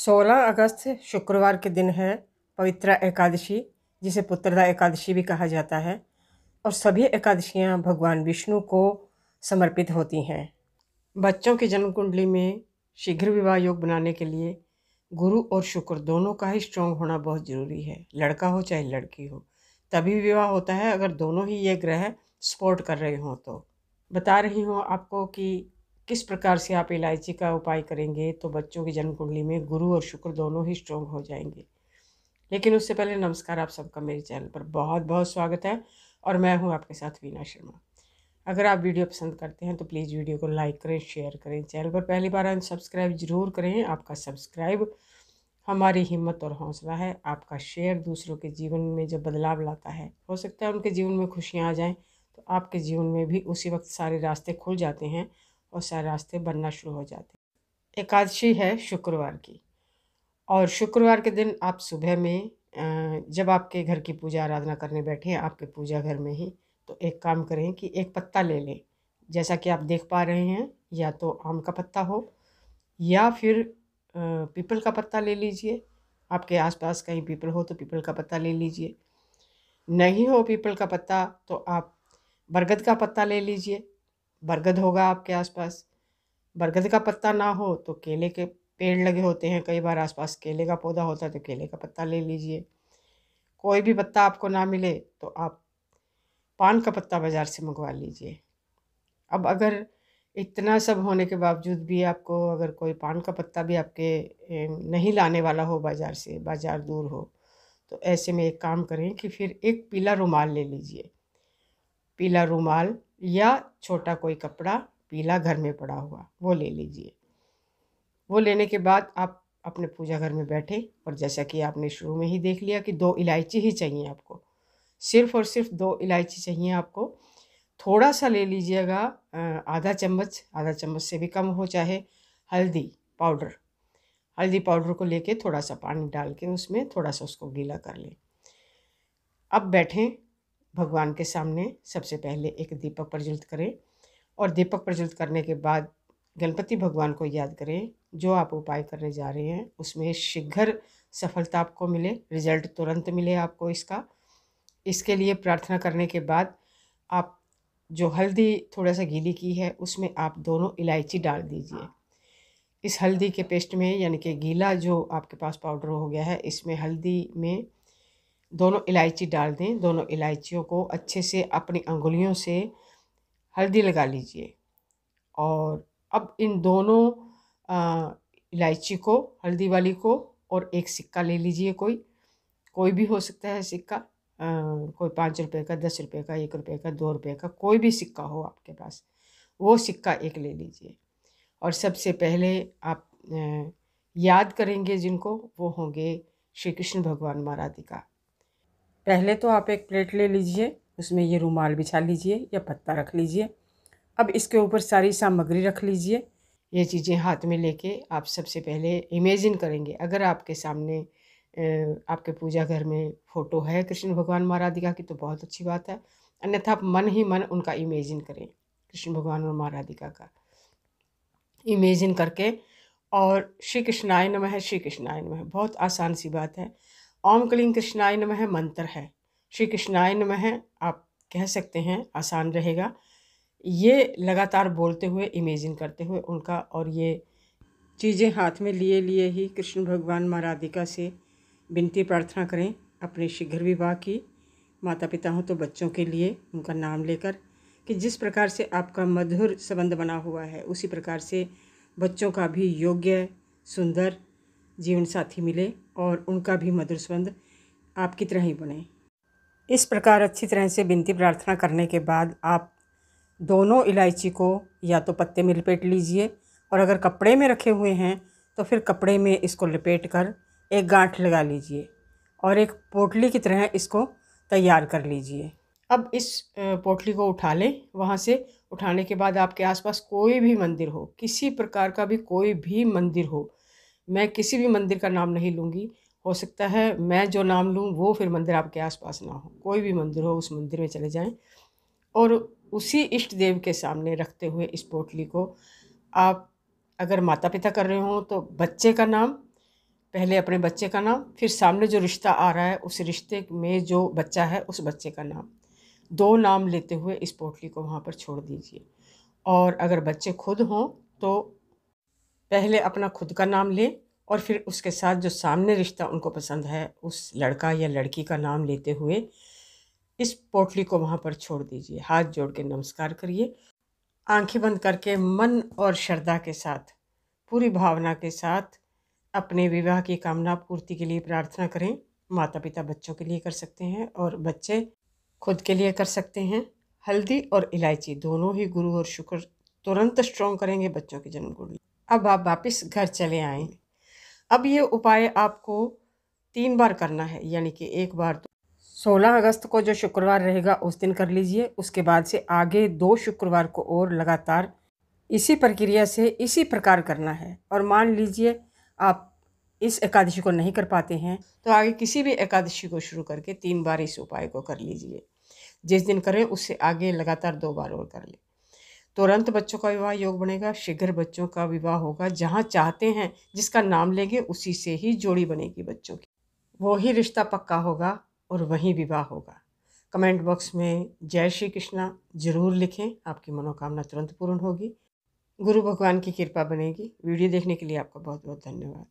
सोलह अगस्त शुक्रवार के दिन है पवित्रा एकादशी जिसे पुत्रदा एकादशी भी कहा जाता है और सभी एकादशियाँ भगवान विष्णु को समर्पित होती हैं बच्चों की जन्म कुंडली में शीघ्र विवाह योग बनाने के लिए गुरु और शुक्र दोनों का ही स्ट्रॉन्ग होना बहुत ज़रूरी है लड़का हो चाहे लड़की हो तभी विवाह होता है अगर दोनों ही ये ग्रह सपोर्ट कर रहे हों तो बता रही हूँ आपको कि किस प्रकार से आप इलायची का उपाय करेंगे तो बच्चों की जन्म कुंडली में गुरु और शुक्र दोनों ही स्ट्रोंग हो जाएंगे लेकिन उससे पहले नमस्कार आप सबका मेरे चैनल पर बहुत बहुत स्वागत है और मैं हूँ आपके साथ वीना शर्मा अगर आप वीडियो पसंद करते हैं तो प्लीज़ वीडियो को लाइक करें शेयर करें चैनल पर पहली बार आए सब्सक्राइब जरूर करें आपका सब्सक्राइब हमारी हिम्मत और हौसला है आपका शेयर दूसरों के जीवन में जब बदलाव लाता है हो सकता है उनके जीवन में खुशियाँ आ जाएँ तो आपके जीवन में भी उसी वक्त सारे रास्ते खुल जाते हैं और सारे रास्ते बनना शुरू हो जाते एकादशी है शुक्रवार की और शुक्रवार के दिन आप सुबह में जब आपके घर की पूजा आराधना करने बैठे हैं आपके पूजा घर में ही तो एक काम करें कि एक पत्ता ले लें जैसा कि आप देख पा रहे हैं या तो आम का पत्ता हो या फिर पीपल का पत्ता ले लीजिए आपके आसपास कहीं पीपल हो तो पीपल का पत्ता ले लीजिए नहीं हो पीपल का पत्ता तो आप बरगद का पत्ता ले लीजिए बरगद होगा आपके आसपास बरगद का पत्ता ना हो तो केले के पेड़ लगे होते हैं कई बार आसपास केले का पौधा होता है तो केले का पत्ता ले लीजिए कोई भी पत्ता आपको ना मिले तो आप पान का पत्ता बाज़ार से मंगवा लीजिए अब अगर इतना सब होने के बावजूद भी आपको अगर कोई पान का पत्ता भी आपके नहीं लाने वाला हो बाज़ार से बाज़ार दूर हो तो ऐसे में एक काम करें कि फिर एक पीला रुमाल ले लीजिए पीला रुमाल या छोटा कोई कपड़ा पीला घर में पड़ा हुआ वो ले लीजिए वो लेने के बाद आप अपने पूजा घर में बैठे और जैसा कि आपने शुरू में ही देख लिया कि दो इलायची ही चाहिए आपको सिर्फ और सिर्फ दो इलायची चाहिए आपको थोड़ा सा ले लीजिएगा आधा चम्मच आधा चम्मच से भी कम हो चाहे हल्दी पाउडर हल्दी पाउडर को लेके थोड़ा सा पानी डाल के उसमें थोड़ा सा उसको गीला कर लें अब बैठें भगवान के सामने सबसे पहले एक दीपक प्रज्वलित करें और दीपक प्रज्वलित करने के बाद गणपति भगवान को याद करें जो आप उपाय करने जा रहे हैं उसमें शीघ्र सफलता आपको मिले रिजल्ट तुरंत मिले आपको इसका इसके लिए प्रार्थना करने के बाद आप जो हल्दी थोड़ा सा गीली की है उसमें आप दोनों इलायची डाल दीजिए इस हल्दी के पेस्ट में यानी कि गीला जो आपके पास पाउडर हो गया है इसमें हल्दी में दोनों इलायची डाल दें दोनों इलायचियों को अच्छे से अपनी उंगलियों से हल्दी लगा लीजिए और अब इन दोनों इलायची को हल्दी वाली को और एक सिक्का ले लीजिए कोई कोई भी हो सकता है सिक्का आ, कोई पाँच रुपये का दस रुपये का एक रुपये का दो रुपये का कोई भी सिक्का हो आपके पास वो सिक्का एक ले लीजिए और सबसे पहले आप याद करेंगे जिनको वो होंगे श्री कृष्ण भगवान महाराज का पहले तो आप एक प्लेट ले लीजिए उसमें ये रुमाल बिछा लीजिए या पत्ता रख लीजिए अब इसके ऊपर सारी सामग्री रख लीजिए ये चीज़ें हाथ में लेके आप सबसे पहले इमेजिन करेंगे अगर आपके सामने आपके पूजा घर में फ़ोटो है कृष्ण भगवान महाराधिका की तो बहुत अच्छी बात है अन्यथा आप मन ही मन उनका इमेजिन करें कृष्ण भगवान और महाराधिका का इमेजिन करके और श्री कृष्णायन में है श्री में है बहुत आसान सी बात है ओम क्लीम कृष्णाय नमः मंत्र है श्री कृष्णाय नमः आप कह सकते हैं आसान रहेगा ये लगातार बोलते हुए इमेजिन करते हुए उनका और ये चीज़ें हाथ में लिए लिए ही कृष्ण भगवान माँ राधिका से विनती प्रार्थना करें अपने शीघ्र विवाह की माता पिता हों तो बच्चों के लिए उनका नाम लेकर कि जिस प्रकार से आपका मधुर संबंध बना हुआ है उसी प्रकार से बच्चों का भी योग्य सुंदर जीवन साथी मिले और उनका भी मधुर संबंध आपकी तरह ही बने इस प्रकार अच्छी तरह से विनती प्रार्थना करने के बाद आप दोनों इलायची को या तो पत्ते में लपेट लीजिए और अगर कपड़े में रखे हुए हैं तो फिर कपड़े में इसको लपेट कर एक गांठ लगा लीजिए और एक पोटली की तरह इसको तैयार कर लीजिए अब इस पोटली को उठा लें वहाँ से उठाने के बाद आपके आसपास कोई भी मंदिर हो किसी प्रकार का भी कोई भी मंदिर हो मैं किसी भी मंदिर का नाम नहीं लूँगी हो सकता है मैं जो नाम लूँ वो फिर मंदिर आपके आसपास ना हो कोई भी मंदिर हो उस मंदिर में चले जाएं और उसी इष्ट देव के सामने रखते हुए इस पोटली को आप अगर माता पिता कर रहे हों तो बच्चे का नाम पहले अपने बच्चे का नाम फिर सामने जो रिश्ता आ रहा है उस रिश्ते में जो बच्चा है उस बच्चे का नाम दो नाम लेते हुए इस पोटली को वहाँ पर छोड़ दीजिए और अगर बच्चे खुद हों तो पहले अपना खुद का नाम लें और फिर उसके साथ जो सामने रिश्ता उनको पसंद है उस लड़का या लड़की का नाम लेते हुए इस पोटली को वहाँ पर छोड़ दीजिए हाथ जोड़ के नमस्कार करिए आंखें बंद करके मन और श्रद्धा के साथ पूरी भावना के साथ अपने विवाह की कामना पूर्ति के लिए प्रार्थना करें माता पिता बच्चों के लिए कर सकते हैं और बच्चे खुद के लिए कर सकते हैं हल्दी और इलायची दोनों ही गुरु और शुक्र तुरंत स्ट्रॉन्ग करेंगे बच्चों की जन्मकुंडली अब आप वापस घर चले आएँ अब ये उपाय आपको तीन बार करना है यानी कि एक बार तो सोलह अगस्त को जो शुक्रवार रहेगा उस दिन कर लीजिए उसके बाद से आगे दो शुक्रवार को और लगातार इसी प्रक्रिया से इसी प्रकार करना है और मान लीजिए आप इस एकादशी को नहीं कर पाते हैं तो आगे किसी भी एकादशी को शुरू करके तीन बार इस उपाय को कर लीजिए जिस दिन करें उससे आगे लगातार दो बार और कर लें तुरंत बच्चों का विवाह योग बनेगा शीघ्र बच्चों का विवाह होगा जहाँ चाहते हैं जिसका नाम लेंगे उसी से ही जोड़ी बनेगी बच्चों की वही रिश्ता पक्का होगा और वहीं विवाह होगा कमेंट बॉक्स में जय श्री कृष्णा जरूर लिखें आपकी मनोकामना तुरंत पूर्ण होगी गुरु भगवान की कृपा बनेगी वीडियो देखने के लिए आपका बहुत बहुत धन्यवाद